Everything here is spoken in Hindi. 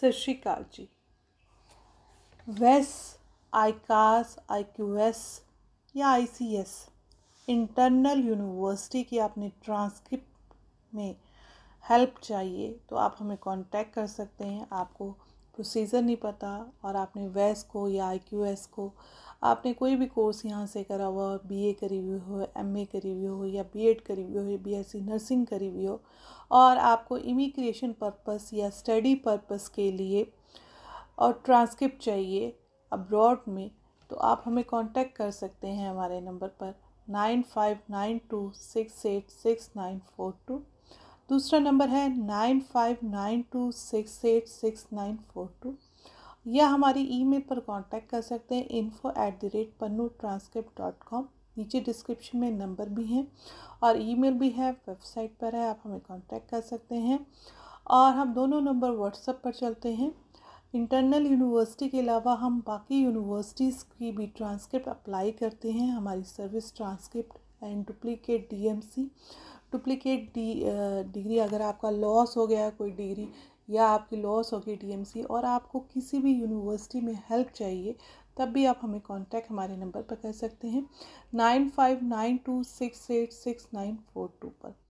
सत श्रीकाल जी वैस आई कास आई क्यू एस या I C S internal university की आपने ट्रांसक्रिप्ट में हेल्प चाहिए तो आप हमें कांटेक्ट कर सकते हैं आपको प्रोसीजर नहीं पता और आपने वैस को या आई क्यू एस को आपने कोई भी कोर्स यहाँ से करा हुआ बी ए करी हुई हो एम ए करी हुई हो या बी एड करी हुई हो या सी नर्सिंग करी हुई हो और आपको इमिग्रेशन पर्पस या स्टडी पर्पस के लिए और ट्रांसक्रिप्ट चाहिए अब्रॉड में तो आप हमें कांटेक्ट कर सकते हैं हमारे नंबर पर nine five nine two six eight six nine four two दूसरा नंबर है nine five nine two six eight six nine four two या हमारी ईमेल पर कांटेक्ट कर सकते हैं info at the rate Pannu transcript dot com नीचे डिस्क्रिप्शन में नंबर भी हैं और ईमेल भी है वेबसाइट पर है आप हमें कांटेक्ट कर सकते हैं और हम दोनों नंबर व्हाट्सएप पर चलते हैं इंटरनल यूनिवर्सिटी के अलावा हम बाकी यूनिवर्सिटीज़ की भी ट्रांसक्रिप्ट अप्लाई करते हैं हमारी service transcript and duplicate C duplicate D degree अगर आपका लॉस हो गया कोई डिग्री या आपकी लॉस होगी डीएमसी और आपको किसी भी यूनिवर्सिटी में हेल्प चाहिए तब भी आप हमें कांटेक्ट हमारे नंबर पर कर सकते हैं nine five nine two six eight six nine four two पर